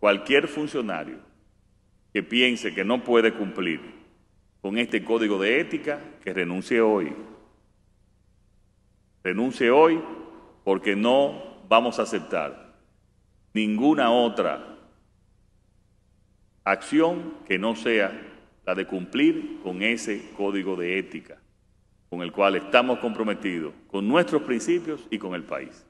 Cualquier funcionario que piense que no puede cumplir con este código de ética, que renuncie hoy. Renuncie hoy porque no vamos a aceptar ninguna otra acción que no sea la de cumplir con ese código de ética con el cual estamos comprometidos, con nuestros principios y con el país.